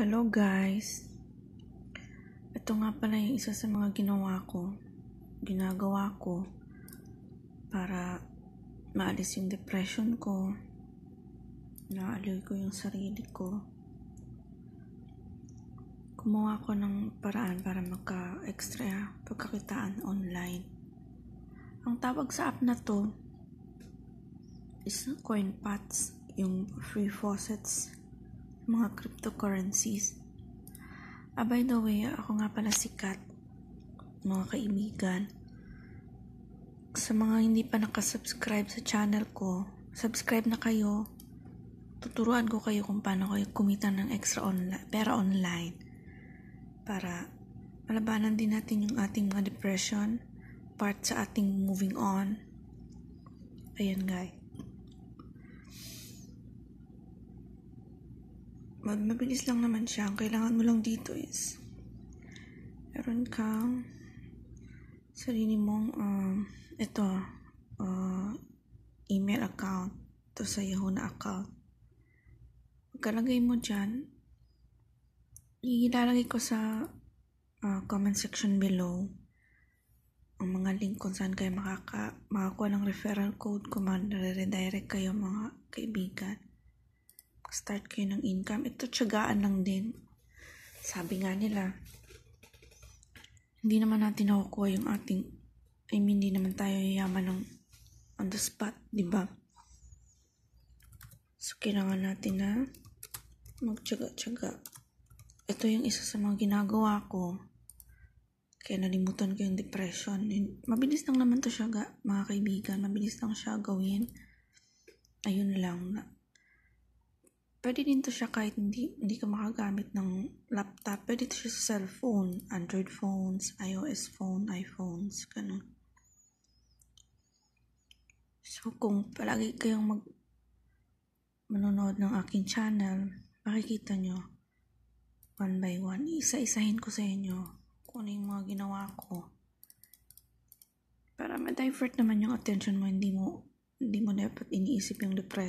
Hello guys! Ito nga pala yung isa sa mga ginawa ko, ginagawa ko para maalis yung depression ko, naaliw ko yung sarili ko. Kumuha ko ng paraan para magka-extra pagkakitaan online. Ang tawag sa app na to is coin pots, yung free faucets mga cryptocurrencies. Ah, by the way, ako nga pala si Kat, mga kaibigan. Sa mga hindi pa nakasubscribe sa channel ko, subscribe na kayo. Tuturuan ko kayo kung paano kayo kumita ng extra online, pera online para malabanan din natin yung ating mga depression, part sa ating moving on. Ayan guys. Mag mabilis lang naman siya. Ang kailangan mo lang dito is meron kang sarili mong um, ito uh, email account to sa Yahoo na account. Pagkalagay mo dyan, ilalagay ko sa uh, comment section below ang mga link kung saan kayo makaka, makakuha ng referral code kung mag-redirect kayo mga kaibigan start kayo ng income. Ito, tsagaan lang din. Sabi nga nila, hindi naman natin nakukuha yung ating, I mean, hindi naman tayo yayaman ng on the spot, di ba? So, kailangan natin na magtsaga-tsaga. Ito yung isa sa mga ginagawa ko. Kaya nalimutan ko yung depression. Mabilis lang naman to siya, mga kaibigan. Mabilis lang siya gawin. Ayun lang pwede din to siya kahit hindi, hindi ka makagamit ng laptop. Pwede to siya sa cellphone, Android phones, iOS phone, iPhones, ganun. So, kung palagi kayong mag manonood ng akin channel, makikita nyo one by one. Isa-isahin ko sa inyo kung ano yung mga ginawa ko. Para ma-divert naman yung attention mo, hindi mo, hindi mo dapat iniisip yung depression.